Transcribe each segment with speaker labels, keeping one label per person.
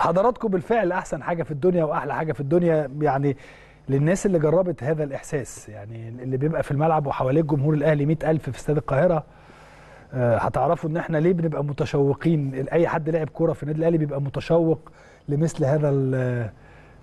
Speaker 1: حضراتكم بالفعل احسن حاجه في الدنيا واحلى حاجه في الدنيا يعني للناس اللي جربت هذا الاحساس يعني اللي بيبقى في الملعب وحواليه جمهور الاهلي 100000 في استاد القاهره آه، هتعرفوا ان احنا ليه بنبقى متشوقين اي حد لعب كوره في النادي الاهلي بيبقى متشوق لمثل هذا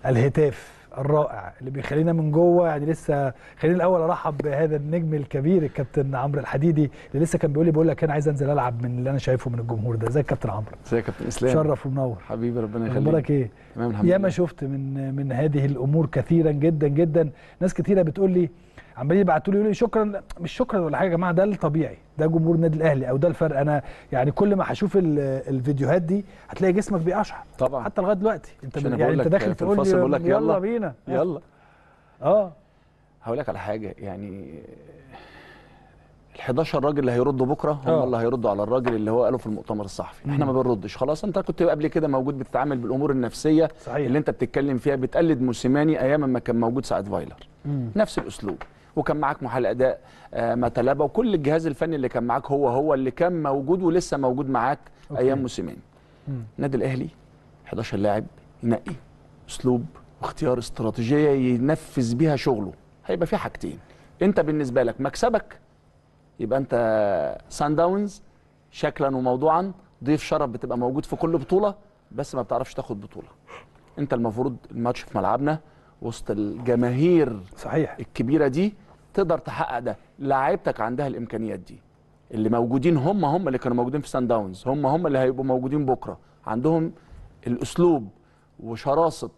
Speaker 1: الهتاف الرائع اللي بيخلينا من جوه يعني لسه خليني الاول ارحب بهذا النجم الكبير الكابتن عمرو الحديدي اللي لسه كان بيقول لي بقول لك انا عايز انزل العب من اللي انا شايفه من الجمهور ده ازيك كابتن عمرو ازيك يا كابتن اسلام شرف ومنور حبيبي ربنا يخليك اخبارك ايه تمام الحمد لله ياما شفت من من هذه الامور كثيرا جدا جدا ناس كثيره بتقول لي عمالين يبعتوا لي يقولوا لي شكرا مش شكرا ولا حاجه يا جماعه ده الطبيعي ده جمهور النادي الاهلي او ده الفرق انا يعني كل ما هشوف الفيديوهات دي هتلاقي جسمك بيقشعر طبعا حتى لغايه دلوقتي انت يعني انت داخل في تقول لي يلا, يلا بينا يلا
Speaker 2: اه هقول لك على حاجه يعني ال 11 راجل اللي هيردوا بكره هم أوه. اللي هيردوا على الراجل اللي هو قاله في المؤتمر الصحفي مم. احنا ما بنردش خلاص انت كنت قبل كده موجود بتتعامل بالامور النفسيه صحيح. اللي انت بتتكلم فيها بتقلد موسيماني ايام ما كان موجود سعد فايلر مم. نفس الاسلوب وكان معاك محل اداء آه، متلبه وكل الجهاز الفني اللي كان معاك هو هو اللي كان موجود ولسه موجود معاك أوكي. ايام موسيماني النادي الاهلي 11 لاعب ينقي اسلوب واختيار استراتيجيه ينفذ بيها شغله هيبقى في حاجتين انت بالنسبه لك مكسبك يبقى انت سان داونز شكلا وموضوعا ضيف شرف بتبقى موجود في كل بطوله بس ما بتعرفش تاخد بطوله انت المفروض الماتش في ملعبنا وسط الجماهير صحيح الكبيره دي تقدر تحقق ده لعيبتك عندها الامكانيات دي اللي موجودين هم هم اللي كانوا موجودين في سان داونز هم هم اللي هيبقوا موجودين بكره عندهم الاسلوب وشراسه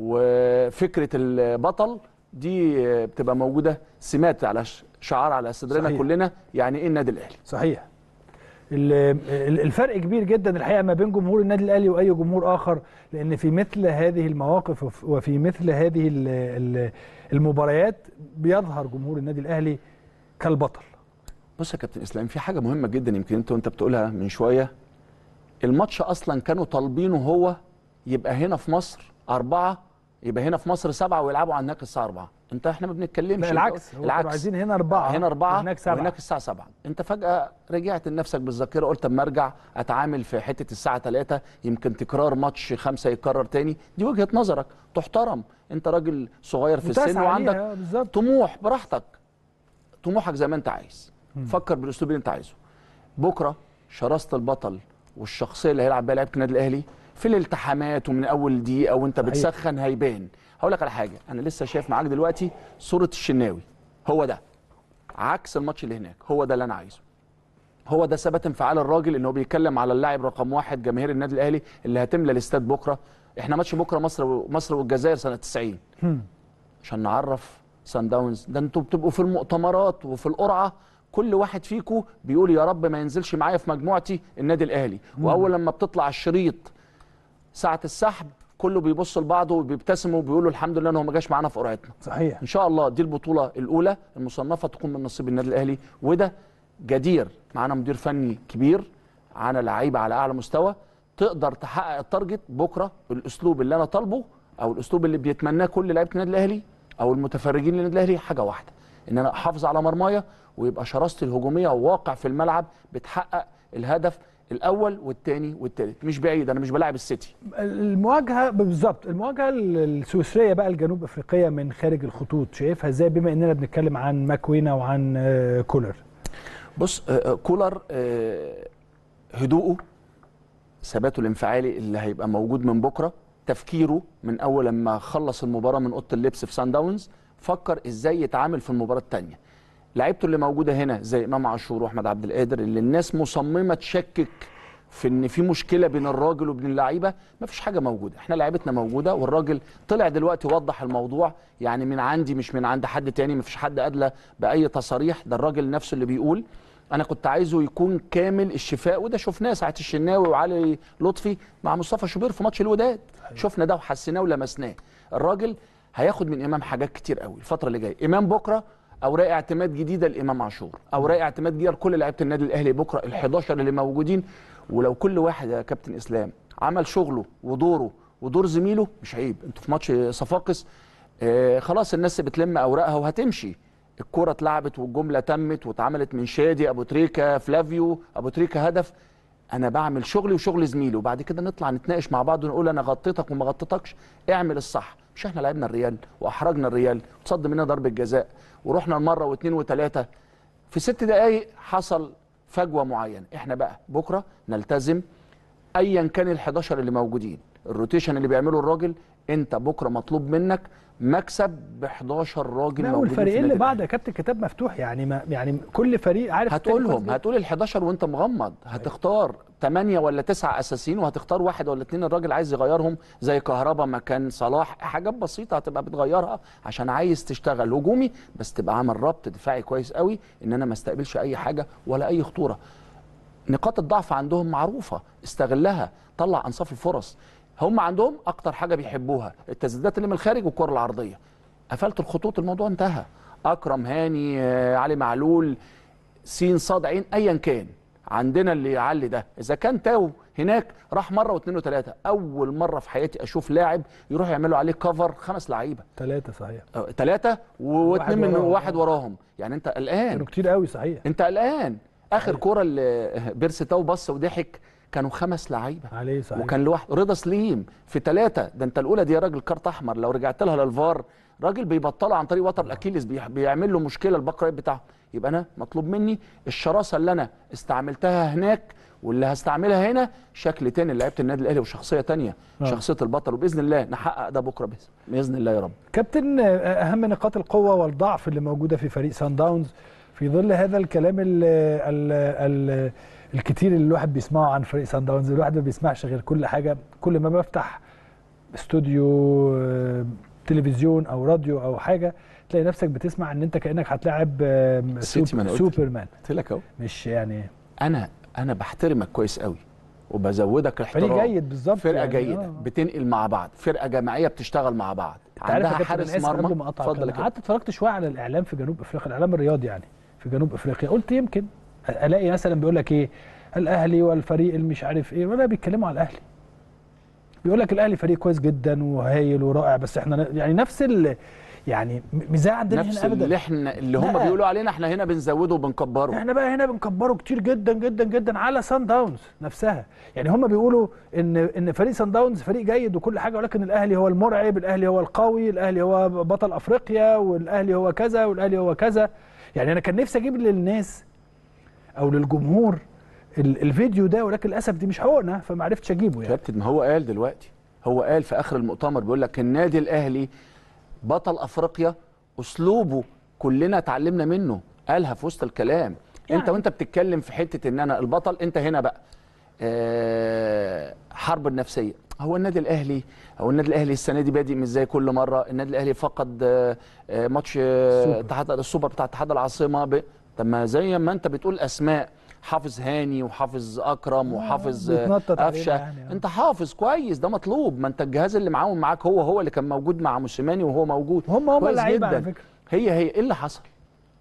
Speaker 2: وفكره البطل دي بتبقى موجوده سمات على شعار على صدرنا كلنا يعني ايه النادي الاهلي صحيح
Speaker 1: الفرق كبير جدا الحقيقه ما بين جمهور النادي الاهلي واي جمهور اخر لان في مثل هذه المواقف وفي مثل هذه المباريات
Speaker 2: بيظهر جمهور النادي الاهلي كالبطل بص يا كابتن اسلام في حاجه مهمه جدا يمكن انت وانت بتقولها من شويه الماتش اصلا كانوا طالبينه هو يبقى هنا في مصر أربعة يبقى هنا في مصر سبعه ويلعبوا على هناك الساعه 4 انت احنا ما بنتكلمش العكس العكس عايزين هنا
Speaker 1: اربعه هنا اربعه وهناك سبعه وهناك
Speaker 2: الساعه 7 انت فجاه رجعت لنفسك بالذاكره قلت اما ارجع اتعامل في حته الساعه 3 يمكن تكرار ماتش خمسه يتكرر تاني دي وجهه نظرك تحترم انت راجل صغير في السن وعندك طموح براحتك طموحك زي ما انت عايز م. فكر بالاسلوب اللي انت عايزه بكره شراسه البطل والشخصيه اللي هيلعب بيها لعيبه النادي الاهلي في الالتحامات ومن اول دقيقه وانت بتسخن هيبان هقول لك على حاجه انا لسه شايف معاك دلوقتي صوره الشناوي هو ده عكس الماتش اللي هناك هو ده اللي انا عايزه هو ده ثبات انفعال الراجل ان هو بيتكلم على اللاعب رقم واحد جماهير النادي الاهلي اللي هتملى الاستاد بكره احنا ماتش بكره مصر مصر والجزائر سنه 90 عشان نعرف سان داونز ده انتوا بتبقوا في المؤتمرات وفي القرعه كل واحد فيكم بيقول يا رب ما ينزلش معايا في مجموعتي النادي الاهلي واول لما بتطلع الشريط ساعه السحب كله بيبص لبعضه وبيبتسموا وبيقولوا الحمد لله ان هو ما جاش معانا في قرعتنا صحيح ان شاء الله دي البطوله الاولى المصنفه تكون من نصيب النادي الاهلي وده جدير معانا مدير فني كبير معانا لعيبه على اعلى مستوى تقدر تحقق التارجت بكره الاسلوب اللي انا طالبه او الاسلوب اللي بيتمناه كل لعيبه النادي الاهلي او المتفرجين للنادي الاهلي حاجه واحده ان انا احافظ على مرمايا ويبقى شراستي الهجوميه وواقع في الملعب بتحقق الهدف الاول والثاني والثالث مش بعيد انا مش بلاعب السيتي
Speaker 1: المواجهه بالظبط المواجهه السويسريه بقى الجنوب افريقيه من خارج الخطوط شايفها ازاي بما اننا بنتكلم عن ماكوينا وعن آه، كولر
Speaker 2: بص آه، آه، كولر هدوءه ثباته الانفعالي اللي هيبقى موجود من بكره تفكيره من اول لما خلص المباراه من اوضه اللبس في سان داونز فكر ازاي يتعامل في المباراه الثانيه لعيبته اللي موجوده هنا زي امام عاشور واحمد عبد القادر اللي الناس مصممه تشكك في ان في مشكله بين الراجل وبين اللعيبه مفيش حاجه موجوده احنا لعيبتنا موجوده والراجل طلع دلوقتي وضح الموضوع يعني من عندي مش من عند حد تاني مفيش حد ادلى باي تصاريح ده الراجل نفسه اللي بيقول انا كنت عايزه يكون كامل الشفاء وده شفناه ساعه الشناوي وعلي لطفي مع مصطفى شوبير في ماتش الوداد أيوة. شفنا ده وحسيناه ولمسناه الراجل هياخد من امام حاجات كتير قوي الفتره اللي جايه امام بكره اوراق اعتماد جديده لامام عاشور اوراق اعتماد جديده لكل لعيبه النادي الاهلي بكره ال11 اللي موجودين ولو كل واحد يا كابتن اسلام عمل شغله ودوره ودور زميله مش عيب انتوا في ماتش صفاقس آه خلاص الناس بتلم اوراقها وهتمشي الكرة اتلعبت والجملة تمت واتعملت من شادي أبو تريكة فلافيو أبو تريكة هدف أنا بعمل شغلي وشغل زميلي وبعد كده نطلع نتناقش مع بعض ونقول أنا غطيتك وما غطيتكش اعمل الصح مش احنا لعبنا الريال واحرجنا الريال وتصد مننا ضربه جزاء ورحنا المره واثنين وثلاثه في ست دقائق حصل فجوه معينه احنا بقى بكره نلتزم ايا كان ال11 اللي موجودين الروتيشن اللي بيعمله الراجل انت بكره مطلوب منك مكسب ب 11 راجل موجودين والفريقين اللي
Speaker 1: بعد يا كابتن كتاب مفتوح يعني ما يعني كل فريق عارف هتقولهم
Speaker 2: هتقول ال 11 وانت مغمض هتختار 8 ولا 9 اساسيين وهتختار واحد ولا اتنين الراجل عايز يغيرهم زي كهربا مكان صلاح حاجات بسيطه هتبقى بتغيرها عشان عايز تشتغل هجومي بس تبقى عامل ربط دفاعي كويس قوي ان انا ما استقبلش اي حاجه ولا اي خطوره نقاط الضعف عندهم معروفه استغلها طلع انصاف الفرص هم عندهم اكتر حاجه بيحبوها التسديدات اللي من الخارج والكره العرضيه قفلت الخطوط الموضوع انتهى اكرم هاني علي معلول سين صاد عين ايا كان عندنا اللي يعلي ده اذا كان تاو هناك راح مره واثنين وثلاثه اول مره في حياتي اشوف لاعب يروح يعملوا عليه كفر خمس لعيبه ثلاثه صحيح ثلاثه أه، واثنين من واحد وراهم يعني انت قلقان كانوا كتير قوي صحيح انت قلقان اخر كوره اللي بيرسي تاو بص وضحك كانوا خمس لعيبه عليه صحيح وكان لوحده رضا سليم في ثلاثه ده انت الاولى دي يا راجل كارت احمر لو رجعت لها للفار راجل بيبطله عن طريق وتر الاكيلس بيعمل له مشكله الباك رايت بتاعه يبقى انا مطلوب مني الشراسه اللي انا استعملتها هناك واللي هستعملها هنا شكل تاني لعيبه النادي الاهلي وشخصيه تانية آه. شخصيه البطل وباذن الله نحقق ده بكره باذن الله يا رب
Speaker 1: كابتن آه، آه، اهم نقاط القوه والضعف اللي موجوده في فريق سان داونز في ظل هذا الكلام الـ الـ الـ الكتير اللي الواحد بيسمعه عن فريق سان داونز الواحد ما بيسمعش غير كل حاجه كل ما بفتح استوديو آه، تلفزيون او راديو او حاجه تلاقي نفسك بتسمع ان انت كانك هتلاعب سوبر سوبرمان قلت لك اهو مش يعني
Speaker 2: انا انا بحترمك كويس قوي وبزودك احترام فريق جيد بالظبط فرقه يعني جيده آه. بتنقل مع بعض فرقه جماعيه بتشتغل مع بعض عندها حارس مرمى اتفضل قعدت
Speaker 1: اتفرجت شويه على الاعلام في جنوب افريقيا الاعلام الرياضي يعني في جنوب افريقيا قلت يمكن الاقي مثلا بيقول لك ايه الاهلي والفريق المش عارف ايه ولا بيتكلموا على الاهلي بيقول لك الاهلي فريق كويس جدا وهايل ورائع بس احنا يعني نفس ال يعني مزاح عندنا هنا ابدا اللي احنا اللي هم بيقولوا
Speaker 2: علينا احنا هنا بنزوده وبنكبره
Speaker 1: احنا بقى هنا بنكبره كتير جدا جدا جدا على سان داونز نفسها يعني هم بيقولوا ان ان فريق سان داونز فريق جيد وكل حاجه ولكن الاهلي هو المرعب الاهلي هو القوي الاهلي هو بطل افريقيا والاهلي هو كذا والاهلي هو كذا يعني انا كان نفسي اجيب للناس او للجمهور
Speaker 2: الفيديو ده ولكن للاسف دي مش حقوقنا فما عرفتش اجيبه يعني كابتن ما هو قال دلوقتي هو قال في اخر المؤتمر بيقول لك النادي الاهلي بطل افريقيا اسلوبه كلنا اتعلمنا منه قالها في وسط الكلام يعني. انت وانت بتتكلم في حته ان انا البطل انت هنا بقى أه حرب النفسيه هو النادي الاهلي هو النادي الاهلي السنه دي بادئ مش زي كل مره النادي الاهلي فقد آه، آه، ماتش آه، اتحاد السوبر بتاع اتحاد العاصمه طب ما زي ما انت بتقول اسماء حافظ هاني وحافظ اكرم آه، وحافظ قفشه يعني. انت حافظ كويس ده مطلوب ما انت الجهاز اللي معاون معاك هو هو اللي كان موجود مع موسيماني وهو موجود هم هم اللعيبه على فكره هي هي ايه اللي حصل؟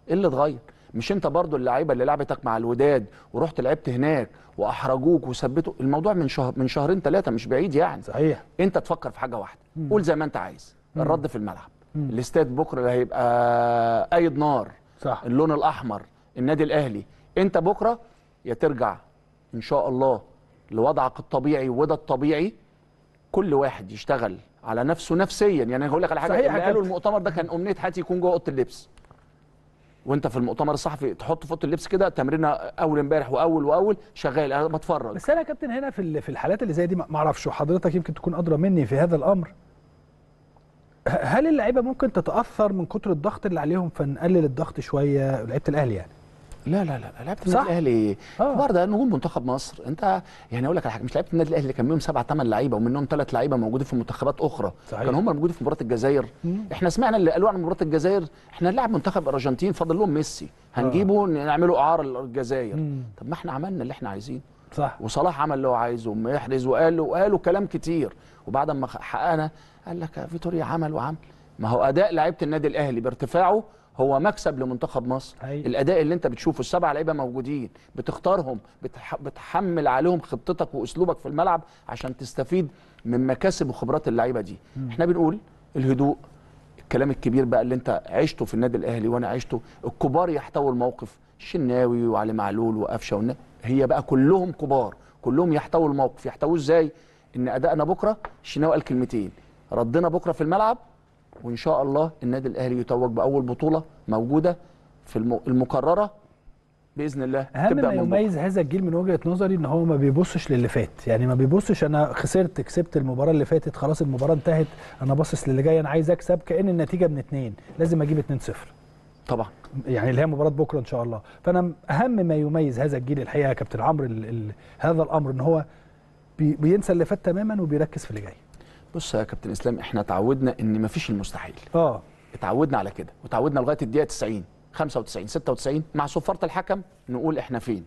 Speaker 2: ايه اللي اتغير؟ مش انت برضو اللعيبه اللي لعبتك مع الوداد ورحت لعبت هناك واحرجوك وثبتوا الموضوع من شهر من شهرين ثلاثه مش بعيد يعني صحيح انت تفكر في حاجه واحده مم. قول زي ما انت عايز مم. الرد في الملعب الاستاد بكره اللي هيبقى قايد نار صح. اللون الاحمر النادي الاهلي انت بكره يا ترجع ان شاء الله لوضعك الطبيعي وده الطبيعي كل واحد يشتغل على نفسه نفسيا يعني هقول لك على حاجه اللي قالوا المؤتمر ده كان امنيه حياتي يكون جوه اوضه اللبس وانت في المؤتمر الصحفي تحط في اوضه اللبس كده تمرينها اول امبارح واول واول شغال انا بتفرج بس
Speaker 1: انا يا كابتن هنا في في الحالات اللي زي دي ما اعرفش وحضرتك يمكن تكون ادرى مني في هذا الامر هل اللعيبه ممكن تتاثر من كتر الضغط اللي عليهم فنقلل الضغط شويه لعيبه الاهلي يعني
Speaker 2: لا لا لا لعبت النادي الاهلي آه. برضه نجوم منتخب مصر انت يعني اقول لك على حاجه مش لعيبه النادي الاهلي اللي كان منهم سبعه ثمان لعيبه ومنهم ثلاث لعيبه موجودين في منتخبات اخرى صحيح. كانوا هم موجودين في مباراه الجزائر مم. احنا سمعنا اللي قالوا عن مباراه الجزائر احنا هنلاعب منتخب الارجنتين فاضل لهم ميسي آه. هنجيبه آه. نعمله اعاره للجزائر طب ما احنا عملنا اللي احنا عايزينه صح وصلاح عمل اللي هو عايزه ومحرز وقال وقالوا كلام كتير وبعد ما حققنا قال لك فيتوريا عمل وعمل ما هو اداء لعيبه النادي الاهلي بارتفاعه هو مكسب لمنتخب مصر أيوة. الاداء اللي انت بتشوفه السبع لعيبه موجودين بتختارهم بتح... بتحمل عليهم خطتك واسلوبك في الملعب عشان تستفيد من مكاسب وخبرات اللعيبه دي م. احنا بنقول الهدوء الكلام الكبير بقى اللي انت عشته في النادي الاهلي وانا عشته الكبار يحتووا الموقف الشناوي وعلي معلول وقفشه ون... هي بقى كلهم كبار كلهم يحتووا الموقف يحتووه ازاي ان ادائنا بكره الشناوي قال كلمتين ردنا بكره في الملعب وان شاء الله النادي الاهلي يتوج باول بطوله موجوده في المقرره باذن الله اهم ما يميز هذا
Speaker 1: الجيل من وجهه نظري ان هو ما بيبصش للي فات يعني ما بيبصش انا خسرت كسبت المباراه اللي فاتت خلاص المباراه انتهت انا باصص للي جاي انا عايز اكسب كان النتيجه من اتنين لازم اجيب 2 0 طبعا يعني اللي هي مباراه بكره ان شاء الله فانا اهم ما يميز هذا الجيل الحقيقه يا كابتن عمرو هذا الامر ان هو بينسى اللي فات تماما وبيركز في اللي جاي
Speaker 2: بص يا كابتن اسلام احنا اتعودنا ان مفيش المستحيل اه اتعودنا على كده وتعودنا لغايه الدقيقه 90 95 96 مع صفاره الحكم نقول احنا فين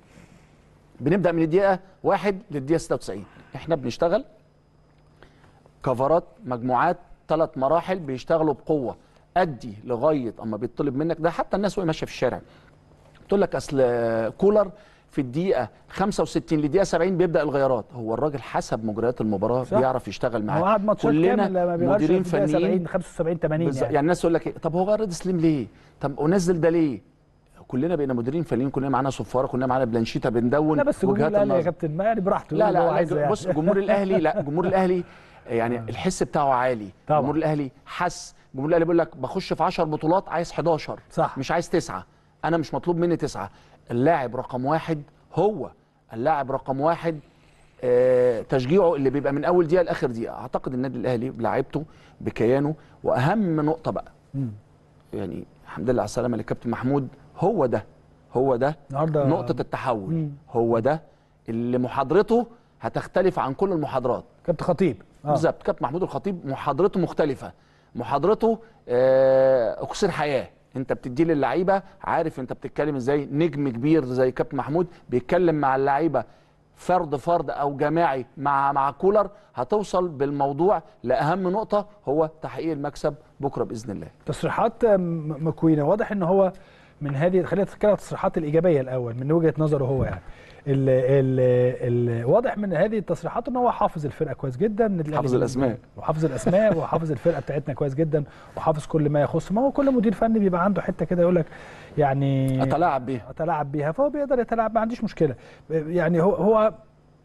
Speaker 2: بنبدا من الدقيقه 1 للدقيقه 96 احنا بنشتغل كفرات مجموعات ثلاث مراحل بيشتغلوا بقوه ادي لغايه اما بيطلب منك ده حتى الناس وهي ماشيه في الشارع تقول لك اصل كولر في الدقيقه 65 لدقيقه 70 بيبدا الغيارات هو الراجل حسب مجريات المباراه صح. بيعرف يشتغل معاه وقعد ماتشات كلنا مديرين فنيين
Speaker 1: 75 80 يعني. يعني
Speaker 2: الناس تقول لك إيه؟ طب هو غير سليم ليه طب انزل ده ليه كلنا بقينا مديرين فنيين كلنا معانا صفاره كلنا معانا بلانشيتا بندون لا بس جمهور الاهلي يا كابتن ما يعني براحته لا لا, لا يعني. بص جمهور الاهلي لا جمهور الاهلي يعني آه. الحس بتاعه عالي طبعا. جمهور الاهلي حس جمهور الاهلي بيقول لك بخش في 10 بطولات عايز 11 صح مش عايز تسعه انا مش مطلوب مني تسعه اللاعب رقم واحد هو اللاعب رقم واحد آه، تشجيعه اللي بيبقى من اول دقيقه لاخر دقيقه اعتقد النادي الاهلي بلاعيبته بكيانه واهم نقطه بقى يعني الحمد لله على السلامه للكابتن محمود هو ده هو ده نقطه التحول هو ده اللي محاضرته هتختلف عن كل المحاضرات كابتن خطيب آه. بالظبط كابتن محمود الخطيب محاضرته مختلفه محاضرته آه اكسير حياه انت بتدي للعيبه عارف انت بتتكلم ازاي نجم كبير زي كابتن محمود بيتكلم مع اللعيبه فرد فرد او جماعي مع مع كولر هتوصل بالموضوع لاهم نقطه هو تحقيق المكسب بكره باذن الله
Speaker 1: تصريحات مكوينه واضح ان هو من هذه خلينا نتكلم على التصريحات الايجابيه الاول من وجهه نظره هو يعني ال ال الواضح من هذه التصريحات ان هو حافظ الفرقه كويس جدا حافظ الاسماء وحافظ الاسماء وحافظ الفرقه بتاعتنا كويس جدا وحافظ كل ما يخص ما هو كل مدير فني بيبقى عنده حته كده يقول لك يعني اتلاعب بيها اتلاعب بيها فهو بيقدر يتلاعب ما عنديش مشكله يعني هو هو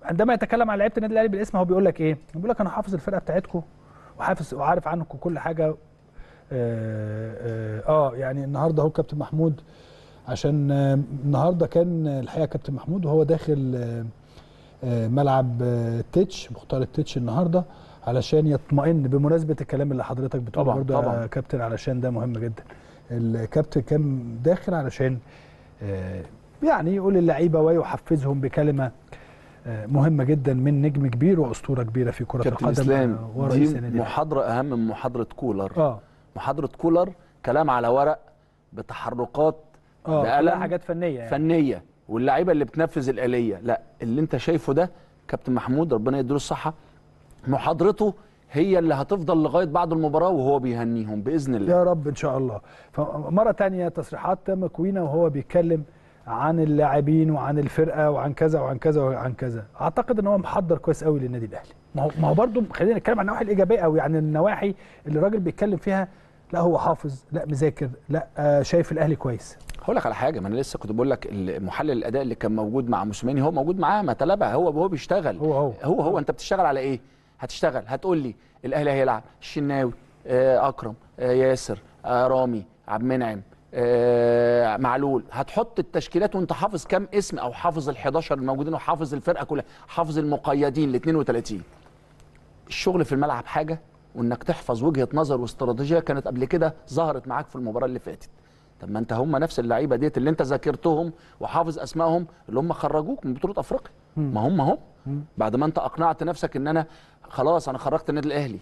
Speaker 1: عندما يتكلم على لعيبه النادي الاهلي بالاسم هو بيقول لك ايه؟ بيقول لك انا حافظ الفرقه بتاعتكم وحافظ وعارف عنكم كل حاجه آه،, آه،, اه يعني النهارده هو كابتن محمود عشان آه، النهارده كان الحقيقه كابتن محمود وهو داخل ملعب تيتش مختار التيتش النهارده علشان يطمئن بمناسبه الكلام اللي حضرتك بتقوله برضه يا كابتن علشان ده مهم جدا الكابتن كان داخل علشان يعني يقول اللعيبه ويحفزهم بكلمه مهمه جدا من نجم كبير واسطوره كبيره في كره القدم كابتن اسلام دي
Speaker 2: محاضره اهم من محاضره كولر اه محاضره كولر كلام على ورق بتحركات
Speaker 1: آه، بقلم حاجات فنيه يعني.
Speaker 2: فنيه واللعيبه اللي بتنفذ الاليه لا اللي انت شايفه ده كابتن محمود ربنا يديله الصحه محاضرته هي اللي هتفضل لغايه بعد المباراه وهو بيهنيهم باذن الله
Speaker 1: يا رب ان شاء الله فمره تانية تصريحات تم كوينا وهو بيتكلم عن اللاعبين وعن الفرقه وعن كذا وعن كذا وعن كذا اعتقد ان هو محضر كويس قوي للنادي الاهلي ما هو ما هو برضه خلينا نتكلم عن النواحي الايجابيه او يعني النواحي اللي الراجل بيتكلم فيها لا هو حافظ لا مذاكر لا آه، شايف الاهلي كويس
Speaker 2: هقول لك على حاجه ما انا لسه كنت بقول لك محلل الاداء اللي كان موجود مع موسيماني هو موجود معاه ما تلبع هو هو بيشتغل هو هو, هو هو انت بتشتغل على ايه هتشتغل هتقول لي الاهلي هيلعب الشناوي آه، اكرم آه، ياسر رامي عبد المنعم آه معلول هتحط التشكيلات وانت حافظ كام اسم او حافظ ال11 الموجودين وحافظ الفرقه كلها حافظ المقيدين ال32 الشغل في الملعب حاجه وانك تحفظ وجهه نظر واستراتيجيه كانت قبل كده ظهرت معاك في المباراه اللي فاتت طب ما انت هم نفس اللعيبه ديت اللي انت ذاكرتهم وحافظ اسمائهم اللي هم خرجوك من بطوله افريقيا ما هم هم بعد ما انت اقنعت نفسك ان انا خلاص انا خرجت النادي الاهلي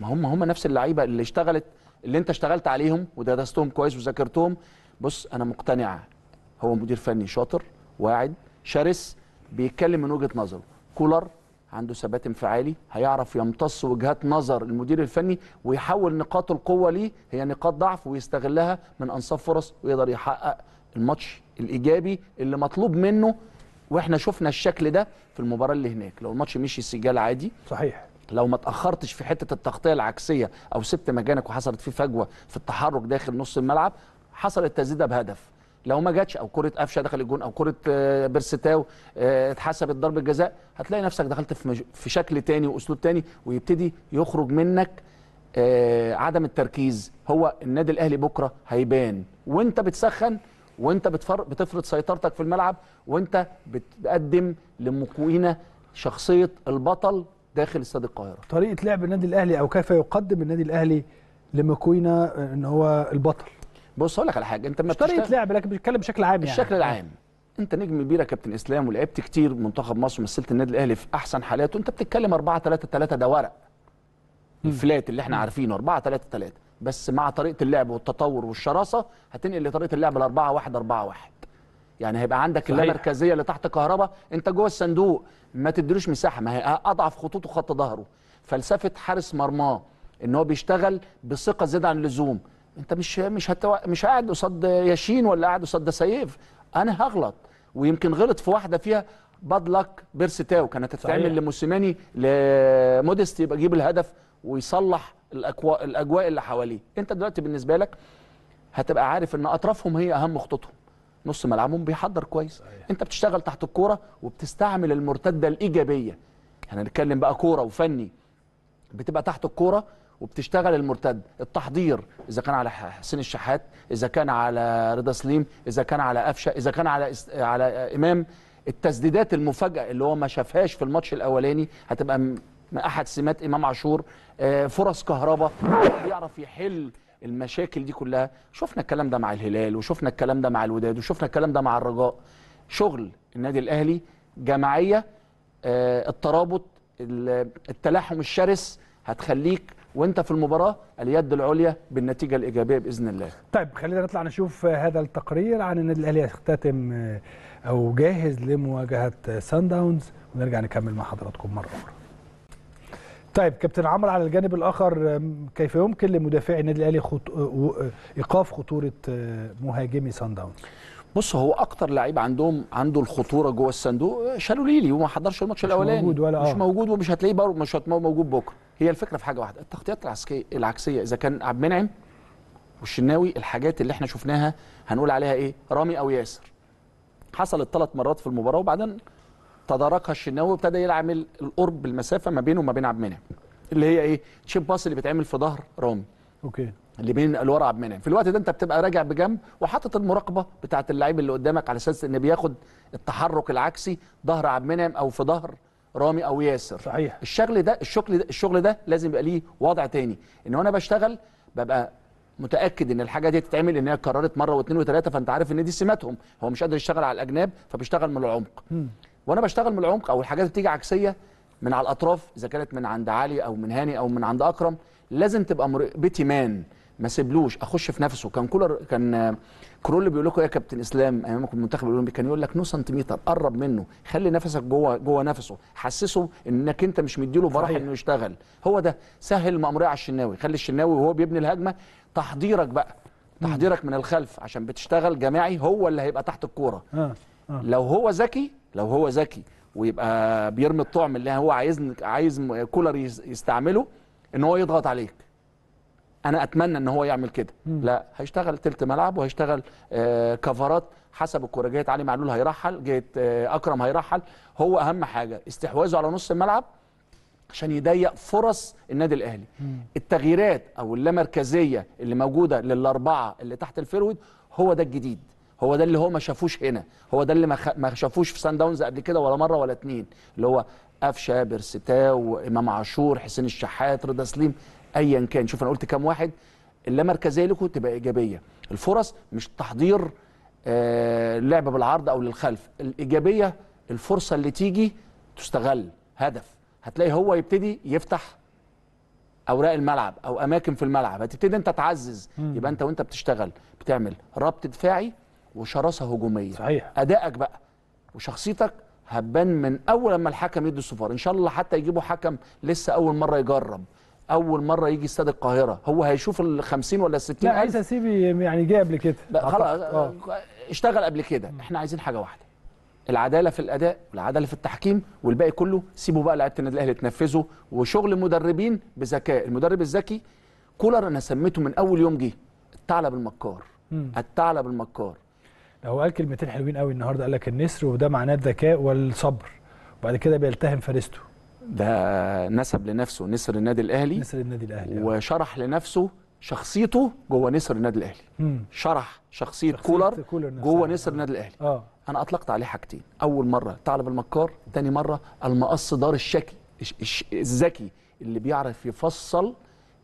Speaker 2: ما هم هم نفس اللعيبه اللي اشتغلت اللي انت اشتغلت عليهم ودرستهم كويس وذاكرتهم بص انا مقتنع هو مدير فني شاطر واعد شرس بيتكلم من وجهه نظره كولر عنده ثبات انفعالي هيعرف يمتص وجهات نظر المدير الفني ويحول نقاط القوه ليه هي نقاط ضعف ويستغلها من انصاف فرص ويقدر يحقق الماتش الايجابي اللي مطلوب منه واحنا شفنا الشكل ده في المباراه اللي هناك لو الماتش مشي سجال عادي صحيح لو ما تاخرتش في حته التغطيه العكسيه او سبت مكانك وحصلت فيه فجوه في التحرك داخل نص الملعب حصل التسديده بهدف لو ما جاتش او كره قفشه دخل الجون او كره آه، بيرستاو آه، اتحسبت ضربه جزاء هتلاقي نفسك دخلت في, في شكل تاني واسلوب تاني ويبتدي يخرج منك آه، عدم التركيز هو النادي الاهلي بكره هيبان وانت بتسخن وانت بتفر... بتفرض سيطرتك في الملعب وانت بتقدم لمكوينه شخصيه البطل داخل استاد القاهره طريقه لعب النادي
Speaker 1: الاهلي او كيف يقدم النادي الاهلي لمكوينا ان هو البطل بص
Speaker 2: اقول لك على حاجه انت ما طريقه لعب لكن بتتكلم بشكل عام يعني الشكل العام انت نجم كبير يا كابتن اسلام ولعبت كتير منتخب مصر ومثلت النادي الاهلي في احسن حالاته انت بتتكلم 4 3 3 ده ورق الفلات اللي احنا عارفينه 4 3 3 بس مع طريقه اللعب والتطور والشراسه هتنقل لطريقه اللعب ال 4 1 4 1 يعني هيبقى عندك اللامركزيه اللي تحت كهربا انت جوه الصندوق ما تديلوش مساحه ما هي اضعف خطوطه خط ظهره فلسفه حارس مرماه ان هو بيشتغل بثقه زياده عن اللزوم انت مش مش هتو... مش قاعد قصاد ياشين ولا قاعد قصاد سيف انا هغلط ويمكن غلط في واحده فيها باد لك بيرستاو كانت هتتعمل لموسيماني لموديست يبقى يجيب الهدف ويصلح الاجواء الاجواء اللي حواليه انت دلوقتي بالنسبه لك هتبقى عارف ان اطرافهم هي اهم خطوطهم نص ملعبهم بيحضر كويس صحيح. انت بتشتغل تحت الكوره وبتستعمل المرتده الايجابيه احنا يعني بقى كوره وفني بتبقى تحت الكوره وبتشتغل المرتد التحضير اذا كان على حسين الشحات اذا كان على رضا سليم اذا كان على قفشه اذا كان على على امام التسديدات المفاجاه اللي هو ما شافهاش في الماتش الاولاني هتبقى من احد سمات امام عاشور آه، فرص كهرباء يعرف يحل المشاكل دي كلها شفنا الكلام ده مع الهلال وشفنا الكلام ده مع الوداد وشفنا الكلام ده مع الرجاء شغل النادي الاهلي جماعيه آه، الترابط التلاحم الشرس هتخليك وانت في المباراه اليد العليا بالنتيجه الايجابيه باذن الله.
Speaker 1: طيب خلينا نطلع نشوف هذا التقرير عن النادي الاهلي يختتم آه، او جاهز لمواجهه سان داونز ونرجع نكمل مع حضراتكم مره اخرى. طيب كابتن عمرو على الجانب الاخر آه، كيف يمكن لمدافعي النادي الاهلي خطو... آه، ايقاف خطوره
Speaker 2: مهاجمي سان داونز؟ بص هو اكتر لعيب عندهم عنده الخطوره جوه الصندوق شالوليلي وما حضرش الماتش الاولاني مش موجود ولا مش موجود ومش هتلاقيه مش هتلاقيه موجود بكره هي الفكره في حاجه واحده التغطيات العسكريه العكسيه اذا كان عبد المنعم والشناوي الحاجات اللي احنا شفناها هنقول عليها ايه رامي او ياسر حصلت ثلاث مرات في المباراه وبعدين تداركها الشناوي وابتدى يعمل القرب المسافه ما بينه وما بين عبد المنعم اللي هي ايه تشيب باس اللي بيتعمل في ظهر رامي اوكي اللي بين اللي ورا عبد المنعم في الوقت ده انت بتبقى راجع بجنب وحاطط المراقبه بتاعه اللعيب اللي قدامك على اساس ان بياخد التحرك العكسي ظهر عبد المنعم او في ظهر رامي او ياسر صحيح الشغل ده الشغل ده الشغل ده لازم يبقى ليه وضع تاني ان انا بشتغل ببقى متاكد ان الحاجه دي تتعمل ان هي اتكررت مره واثنين وثلاثه فانت عارف ان دي سماتهم هو مش قادر يشتغل على الاجناب فبيشتغل من العمق م. وانا بشتغل من العمق او الحاجات بتيجي عكسيه من على الاطراف اذا كانت من عند علي او من هاني او من عند اكرم لازم تبقى مرقبتي مان ما سيبلوش اخش في نفسه كان كولر كان كرول بيقول لكم إيه يا كابتن اسلام ايام المنتخب الاولمبي كان يقول لك نو سنتيمتر قرب منه خلي نفسك جوه جوه نفسه حسسه انك انت مش مديله براح انه يشتغل هو ده سهل المأمورية على الشناوي خلي الشناوي وهو بيبني الهجمه تحضيرك بقى تحضيرك من الخلف عشان بتشتغل جماعي هو اللي هيبقى تحت الكوره آه. آه. لو هو ذكي لو هو ذكي ويبقى بيرمي الطعم اللي هو عايز عايز كولر يستعمله ان هو يضغط عليك انا اتمنى ان هو يعمل كده لا هيشتغل تلت ملعب وهيشتغل آه، كفرات حسب الكوره جايه علي معلول هيرحل جايه آه، اكرم هيرحل هو اهم حاجه استحواذه على نص الملعب عشان يضيق فرص النادي الاهلي التغييرات او اللامركزيه اللي موجوده للاربعه اللي تحت الفيرويد هو ده الجديد هو ده اللي هو ما شافوش هنا هو ده اللي ما, ما شافوش في سان داونز قبل كده ولا مره ولا اتنين اللي هو قفشه برستاو امام عاشور حسين الشحات رضا سليم ايا كان شوف انا قلت كام واحد اللامركزيه لكم تبقى ايجابيه الفرص مش تحضير آه لعبه بالعرض او للخلف الايجابيه الفرصه اللي تيجي تستغل هدف هتلاقي هو يبتدي يفتح اوراق الملعب او اماكن في الملعب هتبتدي انت تعزز مم. يبقى انت وانت بتشتغل بتعمل ربط دفاعي وشراسه هجوميه صحيح ادائك بقى وشخصيتك هتبان من اول ما الحكم يدي الصفار ان شاء الله حتى يجيبوا حكم لسه اول مره يجرب اول مره يجي استاد القاهره هو هيشوف ال 50 ولا 60 لا عايز
Speaker 1: اسيبي يعني جه قبل كده خلاص آه. آه،
Speaker 2: اشتغل قبل كده احنا عايزين حاجه واحده العداله في الاداء والعداله في التحكيم والباقي كله سيبوا بقى لعيبه النادي الاهلي تنفذوا وشغل مدربين بذكاء المدرب الذكي كولر انا سميته من اول يوم جه الثعلب المكار الثعلب المكار
Speaker 1: هو قال كلمتين حلوين قوي النهارده قال لك النسر وده معناه الذكاء والصبر وبعد كده بيلتهم فريسته
Speaker 2: ده نسب لنفسه نسر النادي الاهلي نسر النادي الاهلي آه. وشرح لنفسه شخصيته جوه نسر النادي الاهلي مم. شرح شخصيه, شخصية كولر, كولر جوه نسر النادي الاهلي آه. انا اطلقت عليه حاجتين اول مره ثعلب المكار ثاني مره المقص دار الشكي الذكي اللي بيعرف يفصل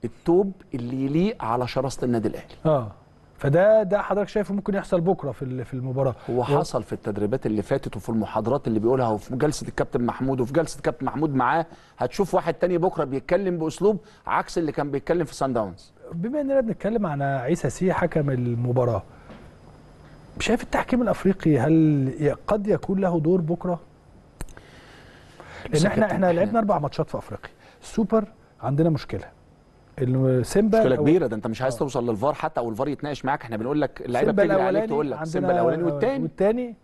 Speaker 2: التوب اللي يليق على شراسه النادي الاهلي
Speaker 1: اه فده ده حضرتك شايفه ممكن يحصل بكره في في المباراه
Speaker 2: هو حصل في التدريبات اللي فاتت وفي المحاضرات اللي بيقولها وفي جلسه الكابتن محمود وفي جلسه الكابتن محمود معاه هتشوف واحد تاني بكره بيتكلم باسلوب عكس اللي كان بيتكلم في سان داونز
Speaker 1: بما اننا بنتكلم عن عيسى سي حكم المباراه شايف التحكيم الافريقي هل قد يكون له دور بكره لان احنا احنا لعبنا اربع ماتشات في افريقيا سوبر عندنا مشكله سيمبا مشكله كبيره
Speaker 2: ده انت مش عايز آه. توصل للفار حتى او الفار يتناقش معاك احنا بنقول لك اللعيبه بتجري عليك تقول لك سيمبا الاولاني والثاني
Speaker 1: والثاني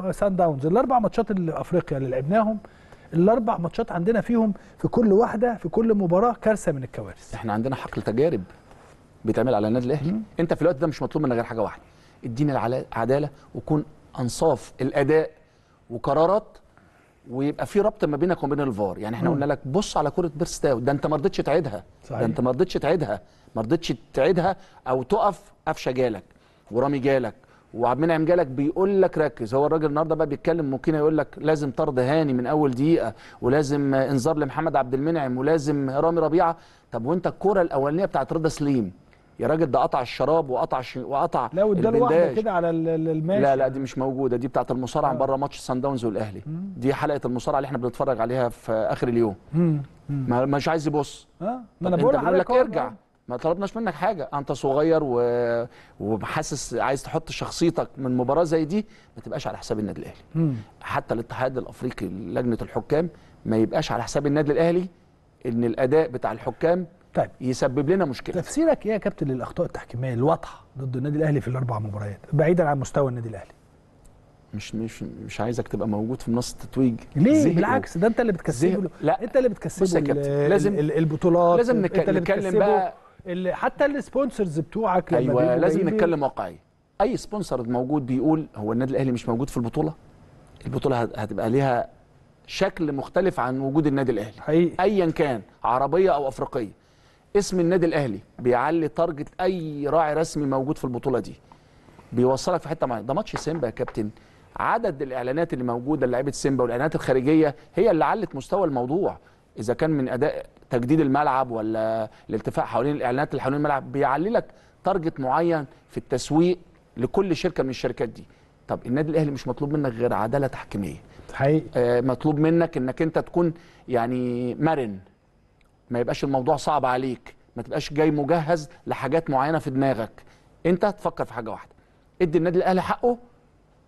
Speaker 1: وسان داونز الاربع ماتشات اللي افريقيا اللي لعبناهم الاربع ماتشات عندنا فيهم في كل واحده في كل مباراه
Speaker 2: كارثه من الكوارث احنا عندنا حقل تجارب بيتعمل على النادي الاهلي انت في الوقت ده مش مطلوب منك غير حاجه واحده اديني العداله وكون انصاف الاداء وقرارات ويبقى في ربط ما بينك وبين الفار يعني احنا قلنا لك بص على كره بيرس ده انت ما رضيتش تعيدها ده انت ما رضيتش تعيدها ما رضيتش تعيدها او تقف قفشه جالك ورامي جالك وعبد المنعم جالك بيقول لك ركز هو الراجل النهارده بقى بيتكلم ممكن يقول لك لازم طرد هاني من اول دقيقه ولازم انذار لمحمد عبد المنعم ولازم رامي ربيعه طب وانت الكوره الاولانيه بتاعت رضا سليم يا راجل ده قطع الشراب وقطع ش... وقطع لا واداله واحده كده
Speaker 1: على الماشي لا لا
Speaker 2: دي مش موجوده دي بتاعت المصارعه آه. بره ماتش سان داونز والاهلي مم. دي حلقه المصارعه اللي احنا بنتفرج عليها في اخر اليوم
Speaker 1: مم. مم.
Speaker 2: مش عايز يبص اه ما انا بقول لك ارجع آه. ما طلبناش منك حاجه انت صغير و... وحاسس عايز تحط شخصيتك من مباراه زي دي ما تبقاش على حساب النادي الاهلي مم. حتى الاتحاد الافريقي لجنه الحكام ما يبقاش على حساب النادي الاهلي ان الاداء بتاع الحكام طيب يسبب لنا مشكله تفسيرك ايه يا كابتن للاخطاء التحكيميه الواضحه ضد النادي الاهلي في
Speaker 1: الاربع مباريات بعيدا عن مستوى النادي الاهلي
Speaker 2: مش مش مش عايزك تبقى موجود في منصه التتويج ليه بالعكس ده انت اللي بتكسبه
Speaker 1: لا انت اللي بتكسبه لازم البطولات لازم نتكلم, اللي نتكلم بقى حتى السبونسرز بتوعك ايوه لازم نتكلم واقعي
Speaker 2: اي سبونسر موجود بيقول هو النادي الاهلي مش موجود في البطوله البطوله هتبقى ليها شكل مختلف عن وجود النادي الاهلي حقيقي. ايا كان عربيه او افريقيه اسم النادي الاهلي بيعلي تارجت اي راعي رسمي موجود في البطوله دي بيوصلك في حته معينه ده ماتش سيمبا يا كابتن عدد الاعلانات اللي موجوده لعيبه سيمبا والاعلانات الخارجيه هي اللي علت مستوى الموضوع اذا كان من اداء تجديد الملعب ولا الالتفاق حوالين الاعلانات اللي حوالين الملعب بيعلي لك تارجت معين في التسويق لكل شركه من الشركات دي طب النادي الاهلي مش مطلوب منك غير عداله تحكيميه حقيقي آه مطلوب منك انك انت تكون يعني مرن ما يبقاش الموضوع صعب عليك ما تبقاش جاي مجهز لحاجات معينه في دماغك انت تفكر في حاجه واحده ادي النادي الاهلي حقه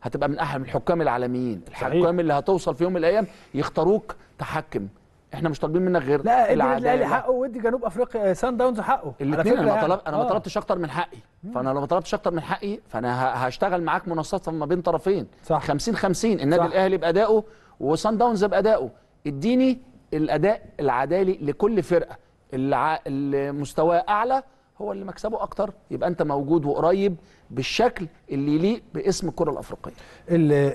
Speaker 2: هتبقى من اهم الحكام العالميين الحكام اللي هتوصل في يوم من الايام يختاروك تحكم احنا مش طالبين منك غير لا العداله لا الاهلي حقه وادي جنوب افريقيا آه، سان داونز حقه الاثنين انا ما يعني. طلب انا ما آه. طلبتش اكتر من حقي فانا لو ما طلبتش اكتر من حقي فانا هشتغل معاك مناصفه ما بين طرفين صح 50 50 النادي الاهلي بادائه وسان داونز بادائه اديني الاداء العدالي لكل فرقه اللي مستواه اعلى هو اللي مكسبه اكتر يبقى انت موجود وقريب بالشكل اللي يليق باسم الكره الافريقيه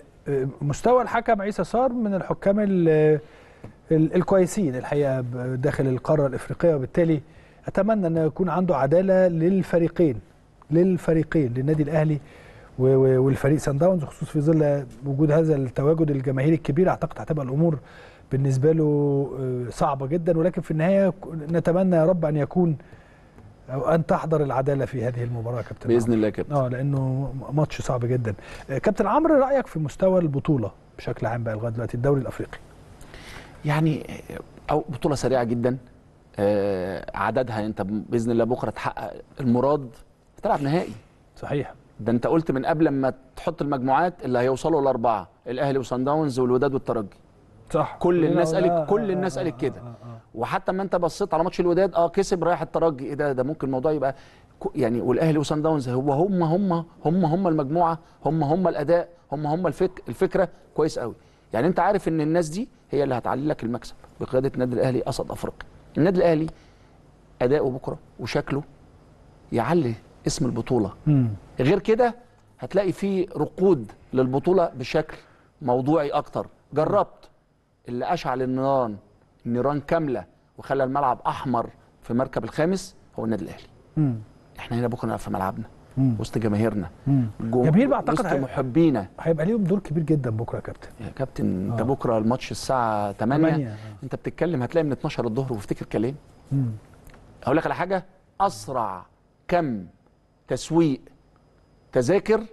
Speaker 2: مستوى الحكم عيسى صار
Speaker 1: من الحكام الكويسين الحقيقه داخل القاره الافريقيه وبالتالي اتمنى ان يكون عنده عداله للفريقين للفريقين للنادي الاهلي والفريق سان داونز خصوصا في ظل وجود هذا التواجد الجماهيري الكبير اعتقد هتبقى الامور بالنسبه له آه، صعبه جدا ولكن في النهايه نتمنى يا رب ان يكون او ان تحضر العداله في هذه المباراه يا كابتن باذن الله يا كابتن اه لانه ماتش صعب جدا آه، كابتن عمرو رايك في مستوى البطوله بشكل عام بقى لغايه دلوقتي
Speaker 2: الدوري الافريقي يعني آه، او بطوله سريعه جدا عددها انت يعني، باذن الله بكره تحقق المراد تلعب نهائي صحيح ده انت قلت من قبل ما تحط المجموعات اللي هيوصلوا الاربعه الاهلي وصن داونز والوداد والترجي صح كل الناس قالت كل الناس قالت كده وحتى ما انت بصيت على ماتش الوداد اه كسب رايح الترجي ايه ده ده ممكن الموضوع يبقى يعني والاهلي وسان داونز هو هم هم هم هم المجموعه هم هم الاداء هم هم الفك الفكره كويس قوي يعني انت عارف ان الناس دي هي اللي هتعلي لك المكسب بقياده النادي الاهلي اسد افريقيا النادي الاهلي اداؤه بكره وشكله يعلي اسم البطوله مم. غير كده هتلاقي في رقود للبطوله بشكل موضوعي اكتر جربت اللي اشعل النيران نيران كامله وخلى الملعب احمر في المركب الخامس هو النادي الاهلي احنا هنا بكره في ملعبنا مم. وسط جماهيرنا جماهير بعتقد وسط محبينا هيبقى
Speaker 1: ليهم دور كبير جدا بكره يا كابتن
Speaker 2: يا كابتن آه. انت بكره الماتش الساعه 8, 8. آه. انت بتتكلم هتلاقي من 12 الظهر وافتكر كلام اقول لك على حاجه اسرع كم تسويق تذاكر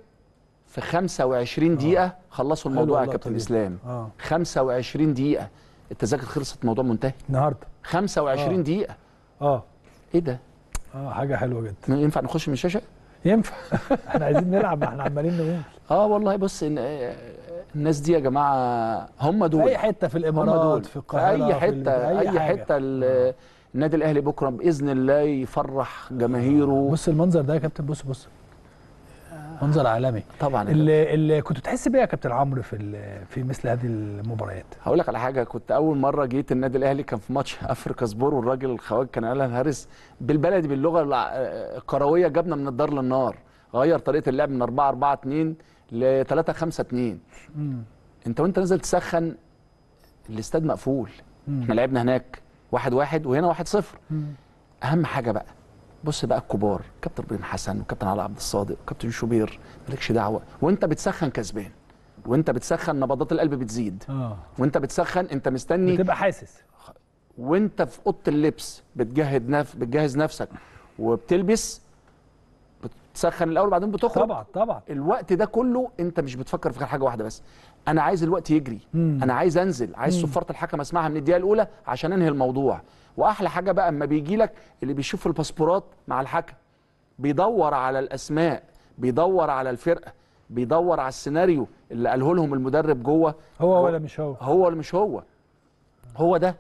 Speaker 2: في 25 دقيقه آه. خلصوا الموضوع يا كابتن طيب. اسلام آه. 25 دقيقه التذاكر خلصت الموضوع منتهي النهارده 25 آه. دقيقه اه ايه ده اه حاجه حلوه جدا ينفع نخش من الشاشه ينفع احنا عايزين نلعب احنا عمالين نقول اه والله بص إن الناس دي يا جماعه هم دول في اي حته في الامارات دول. في القاهره اي حته اي, أي حته آه. النادي الاهلي بكره باذن الله يفرح جماهيره
Speaker 1: بص المنظر ده يا كابتن بص بص
Speaker 2: منظر عالمي طبعا
Speaker 1: اللي, اللي كنت تحس بيه يا كابتن عمرو في في مثل هذه المباريات
Speaker 2: هقول لك على حاجه كنت اول مره جيت النادي الاهلي كان في ماتش افريكا سبور والراجل الخواج كان قال هارس بالبلدي باللغه الكرويه جابنا من الدار للنار غير طريقه اللعب من 4 4 2 ل 3 5 2 مم. انت وانت نازل تسخن الاستاد مقفول احنا لعبنا هناك 1 1 وهنا 1 0 اهم حاجه بقى بص بقى الكبار كابتن ابراهيم حسن وكابتن علي عبد الصادق وكابتن شوبير مالكش دعوه وانت بتسخن كسبان وانت بتسخن نبضات القلب بتزيد آه. وانت بتسخن انت مستني بتبقى حاسس وانت في اوضه اللبس بتجهد نف... بتجهز نفسك وبتلبس بتسخن الاول وبعدين بتخرج طبعا طبعا الوقت ده كله انت مش بتفكر في حاجه واحده بس انا عايز الوقت يجري مم. انا عايز انزل عايز صفاره الحكم اسمعها من الدقيقه الاولى عشان انهي الموضوع واحلى حاجه بقى اما بيجي لك اللي بيشوف الباسبورات مع الحكم بيدور على الاسماء بيدور على الفرقه بيدور على السيناريو اللي قاله لهم المدرب جوه هو, هو ولا مش هو هو ولا مش هو هو ده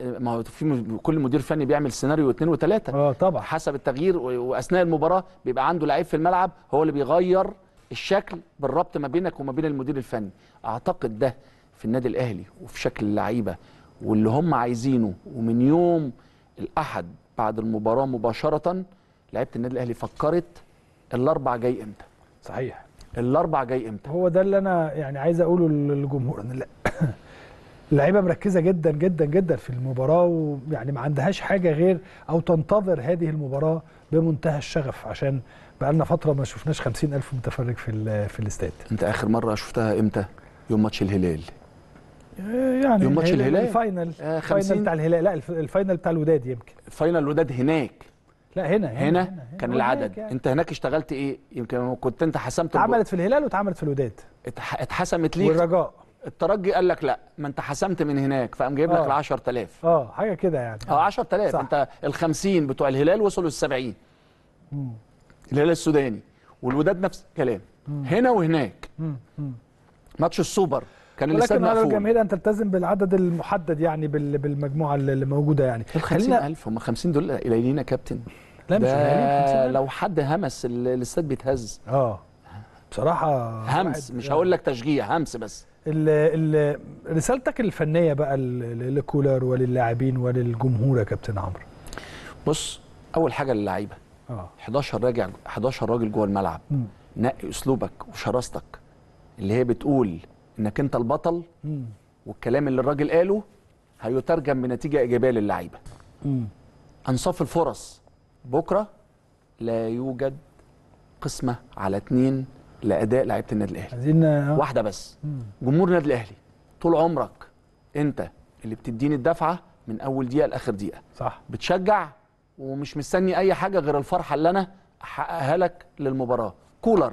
Speaker 2: ما هو في كل مدير فني بيعمل سيناريو اثنين وثلاثه اه طبعا حسب التغيير واثناء المباراه بيبقى عنده لعيب في الملعب هو اللي بيغير الشكل بالربط ما بينك وما بين المدير الفني اعتقد ده في النادي الاهلي وفي شكل اللعيبه واللي هم عايزينه ومن يوم الاحد بعد المباراه مباشره لعيبه النادي الاهلي فكرت الاربع جاي امتى صحيح الاربع جاي امتى
Speaker 1: هو ده اللي انا يعني عايز اقوله للجمهور ان اللعيبه مركزه جدا جدا جدا في المباراه ويعني ما عندهاش حاجه غير او تنتظر هذه المباراه بمنتهى الشغف عشان بقالنا فتره ما شفناش 50000
Speaker 2: متفرج في في الاستاد انت اخر مره شفتها امتى يوم ماتش الهلال
Speaker 1: يعني يوم ماتش الهلال الفاينل آه، الفاينل بتاع الهلال لا الفاينل بتاع الوداد يمكن
Speaker 2: فاينل الوداد هناك لا هنا هنا, هنا, هنا كان العدد يعني. انت هناك اشتغلت ايه يمكن كنت انت حسمت اتعملت في الهلال واتعملت في الوداد اتحسمت ليك والرجاء الترجي قال لك لا ما انت حسمت من هناك فقام جايب لك آه. ال 10000
Speaker 1: اه حاجه كده يعني
Speaker 2: اه 10000 انت ال 50 بتوع الهلال وصلوا ال 70 الهلال السوداني والوداد نفس الكلام هنا وهناك ماتش السوبر كان اللسان مقفول ولكن الجماهير
Speaker 1: ان تلتزم بالعدد المحدد يعني بالمجموعه اللي موجوده يعني ال 50000
Speaker 2: هم 50 دول قليلين يا كابتن لا مش قليلين لو حد همس الاستاد بيتهز اه بصراحه همس مش هقول لك تشجيع همس بس الـ الـ
Speaker 1: رسالتك الفنيه بقى لكولر وللاعبين وللجمهور يا كابتن عمرو
Speaker 2: بص اول حاجه للعيبه اه 11 راجع 11 راجل جوه الملعب نقي اسلوبك وشراستك اللي هي بتقول انك انت البطل والكلام اللي الراجل قاله هيترجم بنتيجه ايجابيه للعيبه انصاف الفرص بكره لا يوجد قسمه على اتنين لاداء لعيبه النادي الاهلي عايزين واحده بس جمهور النادي الاهلي طول عمرك انت اللي بتديني الدفعه من اول دقيقه لاخر دقيقه صح بتشجع ومش مستني اي حاجه غير الفرحه اللي انا احققها لك للمباراه كولر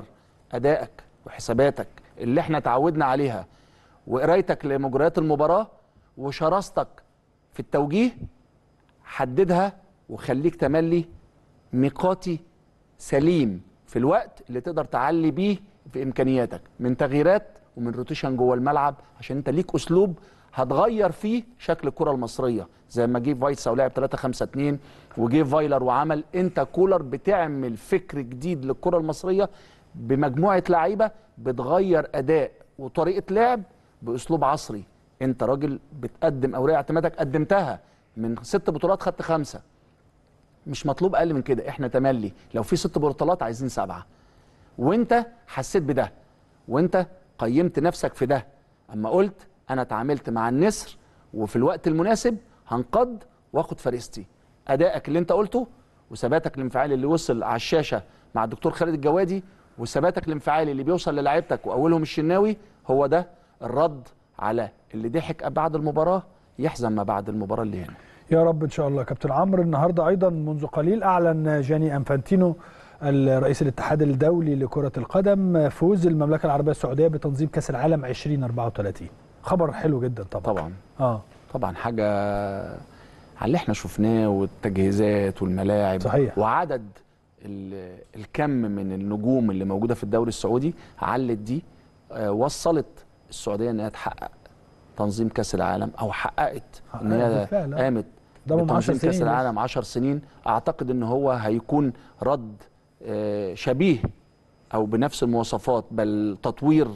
Speaker 2: ادائك وحساباتك اللي احنا تعودنا عليها وقرايتك لمجريات المباراه وشراستك في التوجيه حددها وخليك تملي ميقاتي سليم في الوقت اللي تقدر تعلي بيه في امكانياتك من تغييرات ومن روتيشن جوه الملعب عشان انت ليك اسلوب هتغير فيه شكل الكره المصريه زي ما جه فايتسا ولعب 3 5 2 وجه فايلر وعمل انت كولر بتعمل فكر جديد للكره المصريه بمجموعه لعيبه بتغير اداء وطريقه لعب باسلوب عصري انت راجل بتقدم اوراق اعتمادك قدمتها من ست بطولات خدت خمسه مش مطلوب اقل من كده احنا تملي لو في ست بطولات عايزين سبعه وانت حسيت بده وانت قيمت نفسك في ده اما قلت انا اتعاملت مع النسر وفي الوقت المناسب هنقض واخد فريستي ادائك اللي انت قلته وثباتك الانفعالي اللي وصل على الشاشه مع الدكتور خالد الجوادي وثباتك الانفعالي اللي بيوصل للاعيبتك واولهم الشناوي هو ده الرد على اللي ضحك بعد المباراه يحزن ما بعد المباراه اللي هنا
Speaker 1: يا رب ان شاء الله كابتن عمرو النهارده ايضا منذ قليل اعلن جاني انفانتينو الرئيس الاتحاد الدولي لكره القدم فوز المملكه العربيه السعوديه بتنظيم كاس العالم 2034 خبر حلو
Speaker 2: جدا طبعا طبعا اه طبعا حاجه على اللي احنا شفناه والتجهيزات والملاعب صحيح. وعدد الكم من النجوم اللي موجوده في الدوري السعودي علت دي آه، وصلت السعوديه انها تحقق تنظيم كاس العالم او حققت ان هي آه. قامت بتنظيم كاس العالم 10 سنين اعتقد ان هو هيكون رد آه، شبيه او بنفس المواصفات بل تطوير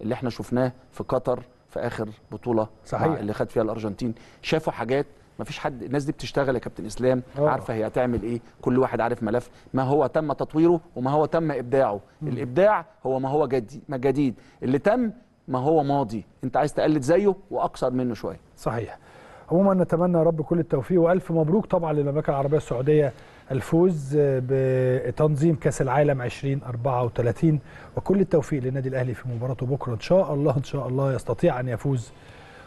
Speaker 2: اللي احنا شفناه في قطر في اخر بطوله صحيح. اللي خد فيها الارجنتين شافوا حاجات ما فيش حد الناس دي بتشتغل يا كابتن اسلام أوه. عارفه هي هتعمل ايه كل واحد عارف ملف ما هو تم تطويره وما هو تم ابداعه مم. الابداع هو ما هو جديد ما جديد اللي تم ما هو ماضي انت عايز تقلد زيه واكثر منه شويه صحيح
Speaker 1: عموما نتمنى يا رب كل التوفيق والف مبروك طبعا للمملكه العربيه السعوديه الفوز بتنظيم كاس العالم 2034 وكل التوفيق للنادي الاهلي في مباراته بكره ان شاء الله ان شاء الله يستطيع ان يفوز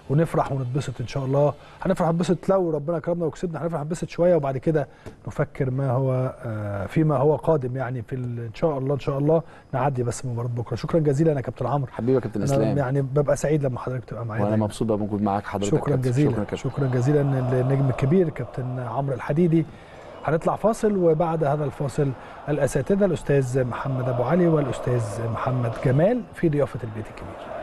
Speaker 1: ونفرح ونتبسط ان شاء الله هنفرح نتبسط لو ربنا كرمنا وكسبنا هنفرح نتبسط شويه وبعد كده نفكر ما هو آه، فيما هو قادم يعني في ان شاء الله ان شاء الله نعدي بس مباراه بكره شكرا جزيلا يا كابتن عمرو
Speaker 2: حبيبي يا كابتن اسلام يعني
Speaker 1: ببقى سعيد لما حضرتك تبقى معايا وانا
Speaker 2: مبسوط ابقى موجود معاك حضرتك شكرا جزيلا شكرا,
Speaker 1: شكرا جزيلا للنجم الكبير كابتن عمرو الحديدي هنطلع فاصل وبعد هذا الفاصل الاساتذه الاستاذ محمد ابو علي والاستاذ محمد جمال في ضيافه البيت الكبير